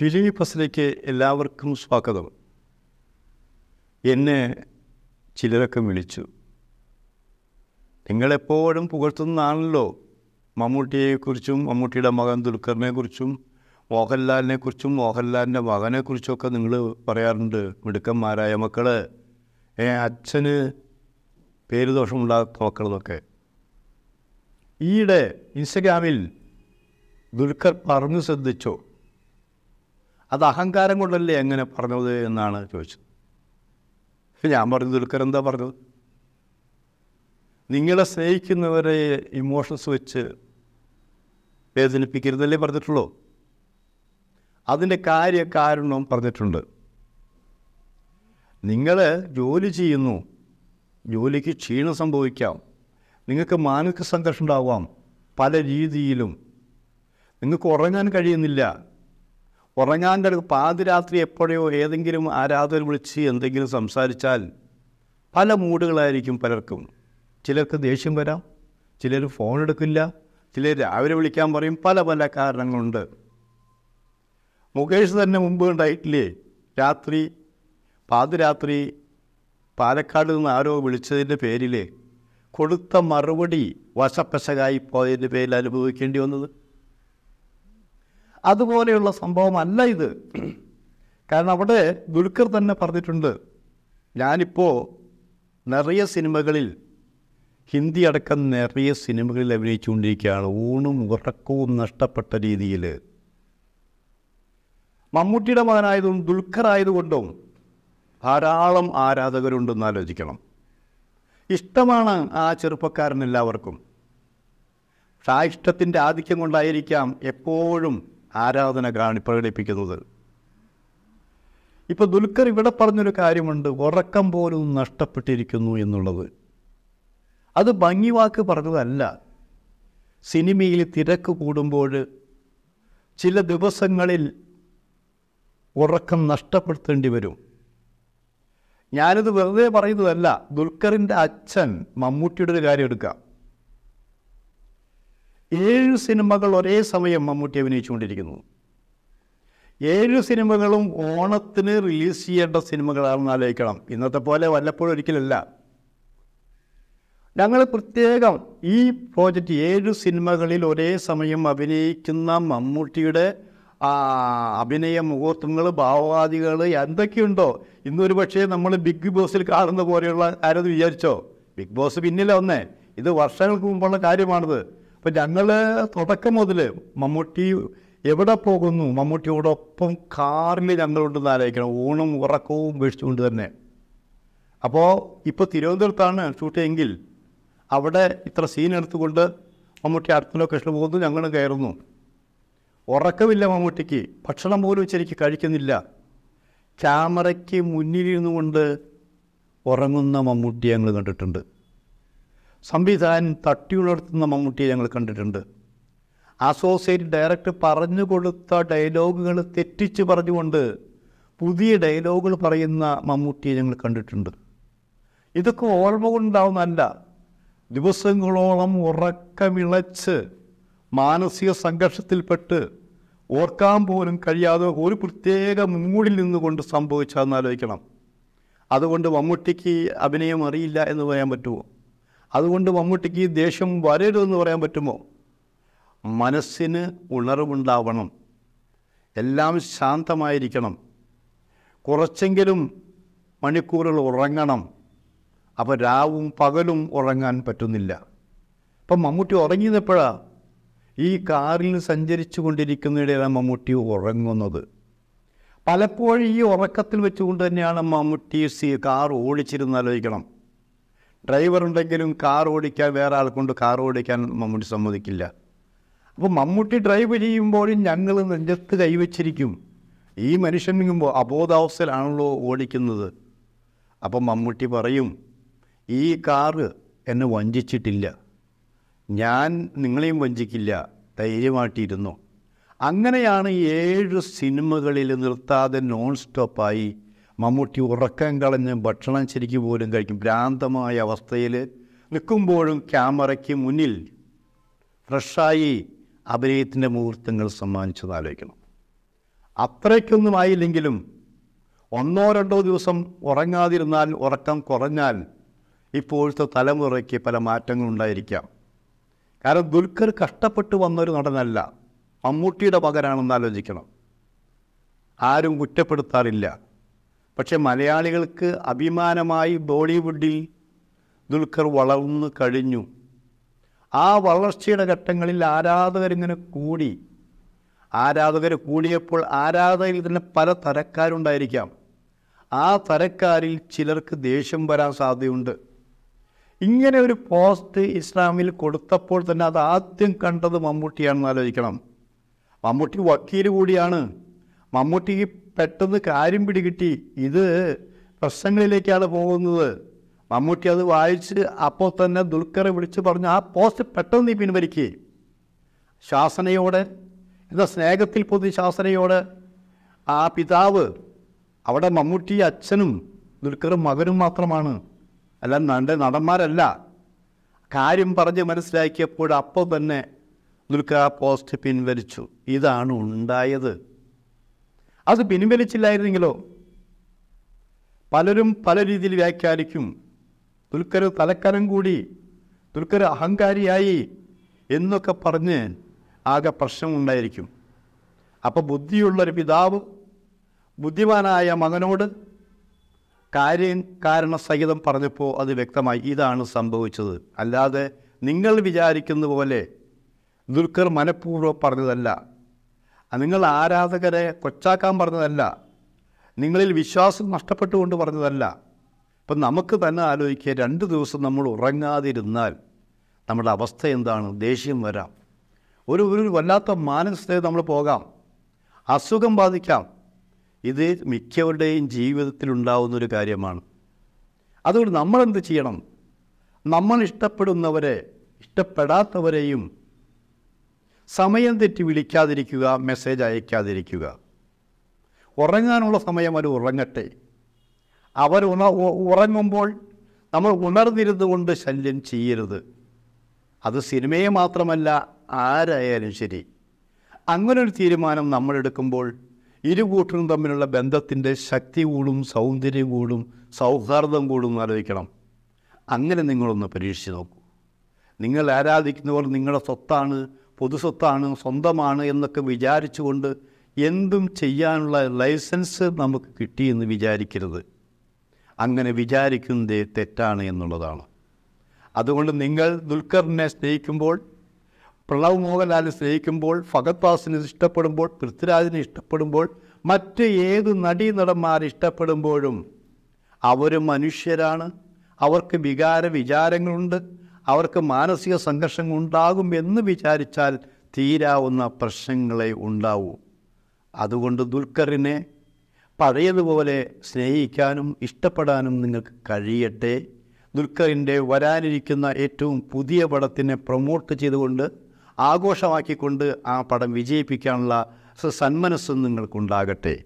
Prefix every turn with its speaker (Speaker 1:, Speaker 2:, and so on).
Speaker 1: ടിലി ഫസിലേക്ക് എല്ലാവർക്കും സ്വാഗതം എന്നെ ചിലരൊക്കെ വിളിച്ചു നിങ്ങളെപ്പോഴും പുകഴ്ത്തുന്നതാണല്ലോ മമ്മൂട്ടിയെക്കുറിച്ചും മമ്മൂട്ടിയുടെ മകൻ ദുൽഖറിനെക്കുറിച്ചും മോഹൻലാലിനെക്കുറിച്ചും മോഹൻലാലിൻ്റെ മകനെക്കുറിച്ചുമൊക്കെ നിങ്ങൾ പറയാറുണ്ട് മിടുക്കന്മാരായ മക്കൾ ഏ അച്ഛന് പേര് ദോഷമുണ്ടാകുന്ന മക്കളെന്നൊക്കെ ഈയിടെ ഇൻസ്റ്റഗ്രാമിൽ ദുൽഖർ പറഞ്ഞു ശ്രദ്ധിച്ചോ അത് അഹങ്കാരം കൊണ്ടല്ലേ എങ്ങനെ പറഞ്ഞത് എന്നാണ് ചോദിച്ചത് ഞാൻ പറഞ്ഞു ദുൽഖർ എന്താ പറഞ്ഞത് നിങ്ങളെ സ്നേഹിക്കുന്നവരെ ഇമോഷൻസ് വെച്ച് വേദനിപ്പിക്കരുതല്ലേ പറഞ്ഞിട്ടുള്ളൂ അതിൻ്റെ കാരണം പറഞ്ഞിട്ടുണ്ട് നിങ്ങൾ ജോലി ചെയ്യുന്നു ജോലിക്ക് ക്ഷീണം സംഭവിക്കാം നിങ്ങൾക്ക് മാനസിക സംഘർഷം ഉണ്ടാവാം പല രീതിയിലും നിങ്ങൾക്ക് ഉറങ്ങാൻ കഴിയുന്നില്ല ഉറങ്ങാൻ്റെ പാതിരാത്രി എപ്പോഴെയോ ഏതെങ്കിലും ആരാധകർ വിളിച്ച് എന്തെങ്കിലും സംസാരിച്ചാൽ പല മൂടുകളായിരിക്കും പലർക്കും ചിലർക്ക് ദേഷ്യം വരാം ചിലർ ഫോൺ എടുക്കില്ല ചിലർ രാവിലെ വിളിക്കാൻ പറയും പല പല കാരണങ്ങളുണ്ട് മുകേഷ് തന്നെ മുമ്പ് ഉണ്ടായിട്ടില്ലേ രാത്രി പാതിരാത്രി പാലക്കാട് നിന്ന് ആരോ വിളിച്ചതിൻ്റെ പേരിൽ കൊടുത്ത മറുപടി വശപ്പശകായി പോയതിൻ്റെ പേരിൽ അനുഭവിക്കേണ്ടി വന്നത് അതുപോലെയുള്ള സംഭവമല്ല ഇത് കാരണം അവിടെ ദുൽഖർ തന്നെ പറഞ്ഞിട്ടുണ്ട് ഞാനിപ്പോൾ നിറയെ സിനിമകളിൽ ഹിന്ദി അടക്കം നിറയെ സിനിമകളിൽ അഭിനയിച്ചുകൊണ്ടിരിക്കുകയാണ് ഊണും ഉറക്കവും നഷ്ടപ്പെട്ട രീതിയിൽ മമ്മൂട്ടിയുടെ മകനായതുകൊണ്ടും ദുൽഖർ ആയതുകൊണ്ടും ധാരാളം ആരാധകരുണ്ടെന്ന് ആലോചിക്കണം ഇഷ്ടമാണ് ആ ചെറുപ്പക്കാരൻ എല്ലാവർക്കും പക്ഷെ ആ ഇഷ്ടത്തിൻ്റെ ആധിക്യം കൊണ്ടായിരിക്കാം എപ്പോഴും ആരാധന കാണി പ്രകടിപ്പിക്കുന്നത് ഇപ്പോൾ ദുൽഖർ ഇവിടെ പറഞ്ഞൊരു കാര്യമുണ്ട് ഉറക്കം പോലും നഷ്ടപ്പെട്ടിരിക്കുന്നു എന്നുള്ളത് അത് ഭംഗി വാക്ക് പറഞ്ഞതല്ല സിനിമയിൽ തിരക്ക് കൂടുമ്പോൾ ചില ദിവസങ്ങളിൽ ഉറക്കം നഷ്ടപ്പെടുത്തേണ്ടി വരും ഞാനിത് വെറുതെ പറയുന്നതല്ല ദുൽഖറിൻ്റെ അച്ഛൻ മമ്മൂട്ടിയുടെ ഒരു കാര്യം എടുക്കാം ഏഴ് സിനിമകൾ ഒരേ സമയം മമ്മൂട്ടി അഭിനയിച്ചുകൊണ്ടിരിക്കുന്നു ഏഴ് സിനിമകളും ഓണത്തിന് റിലീസ് ചെയ്യേണ്ട സിനിമകളാണെന്ന് ആലോചിക്കണം ഇന്നത്തെ പോലെ വല്ലപ്പോഴും ഒരിക്കലല്ല ഞങ്ങൾ പ്രത്യേകം ഈ പ്രോജക്റ്റ് ഏഴ് സിനിമകളിൽ ഒരേ സമയം അഭിനയിക്കുന്ന മമ്മൂട്ടിയുടെ അഭിനയ മുഹൂർത്തങ്ങൾ ഭാവവാദികൾ എന്തൊക്കെയുണ്ടോ ഇന്നൊരു പക്ഷേ നമ്മൾ ബിഗ് ബോസിൽ കാണുന്ന പോലെയുള്ള ആരത് വിചാരിച്ചോ ബിഗ് ബോസ് പിന്നില്ല ഒന്നേ ഇത് വർഷങ്ങൾക്ക് മുമ്പുള്ള കാര്യമാണിത് അപ്പം ഞങ്ങൾ തുടക്കം മുതൽ മമ്മൂട്ടി എവിടെ പോകുന്നു മമ്മൂട്ടിയോടൊപ്പം കാറിൽ ഞങ്ങളുണ്ടെന്ന് ആലോചിക്കണം ഊണും ഉറക്കവും ഉപേക്ഷിച്ചുകൊണ്ട് തന്നെ അപ്പോൾ ഇപ്പോൾ തിരുവനന്തപുരത്താണ് ഷൂട്ട് ചെയ്യെങ്കിൽ അവിടെ ഇത്ര സീൻ എടുത്തുകൊണ്ട് മമ്മൂട്ടി അടുത്ത ലൊക്കേഷനിൽ പോകുന്നു ഞങ്ങൾ കയറുന്നു ഉറക്കമില്ല മമ്മൂട്ടിക്ക് ഭക്ഷണം പോലും ശരിക്ക് കഴിക്കുന്നില്ല ക്യാമറയ്ക്ക് മുന്നിലിരുന്നു കൊണ്ട് ഉറങ്ങുന്ന മമ്മൂട്ടി ഞങ്ങൾ കണ്ടിട്ടുണ്ട് സംവിധാനം തട്ടിയുണർത്തുന്ന മമ്മൂട്ടിയെ ഞങ്ങൾ കണ്ടിട്ടുണ്ട് അസോസിയേറ്റ് ഡയറക്ടർ പറഞ്ഞു കൊടുത്ത ഡയലോഗുകൾ തെറ്റിച്ച് പറഞ്ഞുകൊണ്ട് പുതിയ ഡയലോഗുകൾ പറയുന്ന മമ്മൂട്ടിയെ ഞങ്ങൾ കണ്ടിട്ടുണ്ട് ഇതൊക്കെ ഓർമ്മ കൊണ്ടുണ്ടാവുന്നതല്ല ദിവസങ്ങളോളം ഉറക്കമിളച്ച് മാനസിക സംഘർഷത്തിൽപ്പെട്ട് ഓർക്കാൻ പോലും കഴിയാതെ ഒരു പ്രത്യേക മൂടിൽ നിന്നുകൊണ്ട് സംഭവിച്ചതെന്ന് ആലോചിക്കണം അതുകൊണ്ട് മമ്മൂട്ടിക്ക് അഭിനയം അറിയില്ല എന്ന് പറയാൻ പറ്റുമോ അതുകൊണ്ട് മമ്മൂട്ടിക്ക് ഈ ദേഷ്യം വരരുതെന്ന് പറയാൻ പറ്റുമോ മനസ്സിന് ഉണർവുണ്ടാവണം എല്ലാം ശാന്തമായിരിക്കണം കുറച്ചെങ്കിലും മണിക്കൂറുകൾ ഉറങ്ങണം അപ്പോൾ രാവും പകലും ഉറങ്ങാൻ പറ്റുന്നില്ല അപ്പം മമ്മൂട്ടി ഉറങ്ങിയപ്പോഴാണ് ഈ കാറിൽ സഞ്ചരിച്ചു കൊണ്ടിരിക്കുന്നതിടെയാണ് മമ്മൂട്ടി ഉറങ്ങുന്നത് പലപ്പോഴും ഈ ഉറക്കത്തിൽ വെച്ചുകൊണ്ട് തന്നെയാണ് മമ്മൂട്ടി സി കാർ ഓടിച്ചിരുന്ന് ആലോചിക്കണം ഡ്രൈവർ ഉണ്ടെങ്കിലും കാർ ഓടിക്കാൻ വേറെ ആൾക്കൊണ്ട് കാർ ഓടിക്കാൻ മമ്മൂട്ടി സമ്മതിക്കില്ല അപ്പോൾ മമ്മൂട്ടി ഡ്രൈവ് ചെയ്യുമ്പോൾ ഞങ്ങൾ നെഞ്ചത്ത് കൈവച്ചിരിക്കും ഈ മനുഷ്യൻ അബോധാവസ്ഥയിലാണല്ലോ ഓടിക്കുന്നത് അപ്പം മമ്മൂട്ടി പറയും ഈ കാറ് എന്നെ വഞ്ചിച്ചിട്ടില്ല ഞാൻ നിങ്ങളെയും വഞ്ചിക്കില്ല ധൈര്യമായിട്ടിരുന്നു അങ്ങനെയാണ് ഏഴ് സിനിമകളിൽ നിർത്താതെ നോൺ സ്റ്റോപ്പായി മമ്മൂട്ടി ഉറക്കം കളഞ്ഞ് ഭക്ഷണം ശരിക്കും പോലും കഴിക്കും ഭ്രാന്തമായ അവസ്ഥയിൽ നിൽക്കുമ്പോഴും ക്യാമറയ്ക്ക് മുന്നിൽ ഫ്രഷായി അഭിനയത്തിൻ്റെ മുഹൂർത്തങ്ങൾ സമ്മാനിച്ചത് ആലോചിക്കണം അത്രയ്ക്കൊന്നും ആയില്ലെങ്കിലും ഒന്നോ രണ്ടോ ദിവസം ഉറങ്ങാതിരുന്നാൽ ഉറക്കം കുറഞ്ഞാൽ ഇപ്പോഴത്തെ തലമുറയ്ക്ക് പല മാറ്റങ്ങളുണ്ടായിരിക്കാം കാരണം ദുൽഖർ കഷ്ടപ്പെട്ട് വന്നൊരു നടനല്ല മമ്മൂട്ടിയുടെ പകരാണെന്ന് ആലോചിക്കണം ആരും കുറ്റപ്പെടുത്താറില്ല പക്ഷേ മലയാളികൾക്ക് അഭിമാനമായി ബോളിവുഡിൽ ദുൽഖർ വളർന്നു കഴിഞ്ഞു ആ വളർച്ചയുടെ ഘട്ടങ്ങളിൽ ആരാധകരിങ്ങനെ കൂടി ആരാധകർ കൂടിയപ്പോൾ ആരാധകരിൽ തന്നെ പല തരക്കാരുണ്ടായിരിക്കാം ആ തരക്കാരിൽ ചിലർക്ക് ദേഷ്യം വരാൻ സാധ്യതയുണ്ട് ഇങ്ങനെ ഒരു പോസ്റ്റ് ഇസ്ലാമിൽ കൊടുത്തപ്പോൾ തന്നെ അത് ആദ്യം കണ്ടത് മമ്മൂട്ടിയാണെന്ന് ആലോചിക്കണം മമ്മൂട്ടി വക്കീൽ കൂടിയാണ് മമ്മൂട്ടിക്ക് പെട്ടെന്ന് കാര്യം പിടികിട്ടി ഇത് പ്രശ്നങ്ങളിലേക്കാണ് പോകുന്നത് മമ്മൂട്ടി അത് വായിച്ച് അപ്പോൾ തന്നെ ദുൽഖറെ വിളിച്ച് പറഞ്ഞു ആ പോസ്റ്റ് പെട്ടെന്ന് നീ പിൻവലിക്കുകയും ശാസനയോട് എന്ന സ്നേഹത്തിൽ പൊതു ശാസനയോട് ആ പിതാവ് അവിടെ മമ്മൂട്ടി അച്ഛനും ദുൽഖറും മകനും മാത്രമാണ് അല്ല നണ്ട നടന്മാരല്ല കാര്യം പറഞ്ഞ് മനസ്സിലാക്കിയപ്പോൾ അപ്പോൾ തന്നെ ദുൽഖർ പോസ്റ്റ് പിൻവലിച്ചു ഇതാണ് ഉണ്ടായത് അത് പിൻവലിച്ചില്ലായിരുന്നെങ്കിലോ പലരും പല രീതിയിൽ വ്യാഖ്യാനിക്കും ദുൽഖർ തലക്കനം കൂടി ദുൽഖർ അഹങ്കാരിയായി എന്നൊക്കെ പറഞ്ഞ് ആകെ പ്രശ്നമുണ്ടായിരിക്കും അപ്പോൾ ബുദ്ധിയുള്ളൊരു പിതാവ് ബുദ്ധിമാനായ മകനോട് കാര്യം കാരണസഹിതം പറഞ്ഞപ്പോൾ അത് വ്യക്തമായി ഇതാണ് സംഭവിച്ചത് അല്ലാതെ നിങ്ങൾ വിചാരിക്കുന്ന പോലെ ദുൽഖർ മനഃപൂർവ്വം പറഞ്ഞതല്ല നിങ്ങൾ ആരാധകരെ കൊച്ചാക്കാൻ പറഞ്ഞതല്ല നിങ്ങളിൽ വിശ്വാസം നഷ്ടപ്പെട്ടുകൊണ്ട് പറഞ്ഞതല്ല ഇപ്പം നമുക്ക് തന്നെ ആലോചിക്കുക രണ്ട് ദിവസം നമ്മൾ ഉറങ്ങാതിരുന്നാൽ നമ്മുടെ അവസ്ഥ എന്താണ് ദേഷ്യം വരാം ഒരു ഒരു വല്ലാത്ത മാനസികതയിൽ നമ്മൾ പോകാം അസുഖം ബാധിക്കാം ഇത് മിക്കവരുടെയും ഒരു കാര്യമാണ് അതുകൊണ്ട് നമ്മളെന്ത് ചെയ്യണം നമ്മൾ ഇഷ്ടപ്പെടുന്നവരെ ഇഷ്ടപ്പെടാത്തവരെയും സമയം തെറ്റി വിളിക്കാതിരിക്കുക മെസ്സേജ് അയക്കാതിരിക്കുക ഉറങ്ങാനുള്ള സമയം അവർ ഉറങ്ങട്ടെ അവർ ഉണ ഉറങ്ങുമ്പോൾ നമ്മൾ ഉണർന്നിരുന്നു കൊണ്ട് ശല്യം ചെയ്യരുത് അത് സിനിമയെ മാത്രമല്ല ആരായാലും ശരി അങ്ങനൊരു തീരുമാനം നമ്മൾ എടുക്കുമ്പോൾ ഇരു കൂട്ടരും തമ്മിലുള്ള ബന്ധത്തിൻ്റെ ശക്തി കൂടും സൗന്ദര്യം കൂടും സൗഹാർദ്ദം കൂടും എന്ന് ആലോചിക്കണം അങ്ങനെ നിങ്ങളൊന്ന് പരീക്ഷിച്ച് നോക്കൂ നിങ്ങൾ ആരാധിക്കുന്നവർ നിങ്ങളുടെ സ്വത്താണ് പൊതുസ്വത്താണ് സ്വന്തമാണ് എന്നൊക്കെ വിചാരിച്ചുകൊണ്ട് എന്തും ചെയ്യാനുള്ള ലൈസൻസ് നമുക്ക് കിട്ടിയെന്ന് വിചാരിക്കരുത് അങ്ങനെ വിചാരിക്കുന്നതേ തെറ്റാണ് എന്നുള്ളതാണ് അതുകൊണ്ട് നിങ്ങൾ ദുൽഖറിനെ സ്നേഹിക്കുമ്പോൾ പ്രണവ് മോഹൻലാലിനെ സ്നേഹിക്കുമ്പോൾ ഫഗത് ഫാസിനെ ഇഷ്ടപ്പെടുമ്പോൾ പൃഥ്വിരാജിനെ ഇഷ്ടപ്പെടുമ്പോൾ മറ്റ് ഏത് നടീനടന്മാരെ ഇഷ്ടപ്പെടുമ്പോഴും അവരും മനുഷ്യരാണ് അവർക്ക് വികാര വിചാരങ്ങളുണ്ട് അവർക്ക് മാനസിക സംഘർഷങ്ങൾ ഉണ്ടാകും എന്ന് വിചാരിച്ചാൽ തീരാവുന്ന പ്രശ്നങ്ങളെ ഉണ്ടാവൂ അതുകൊണ്ട് ദുൽഖറിനെ പഴയതുപോലെ സ്നേഹിക്കാനും ഇഷ്ടപ്പെടാനും നിങ്ങൾക്ക് കഴിയട്ടെ ദുൽഖറിൻ്റെ വരാനിരിക്കുന്ന ഏറ്റവും പുതിയ പടത്തിനെ പ്രൊമോട്ട് ചെയ്തുകൊണ്ട് ആഘോഷമാക്കിക്കൊണ്ട് ആ പടം വിജയിപ്പിക്കാനുള്ള സന്മനസ്സും നിങ്ങൾക്കുണ്ടാകട്ടെ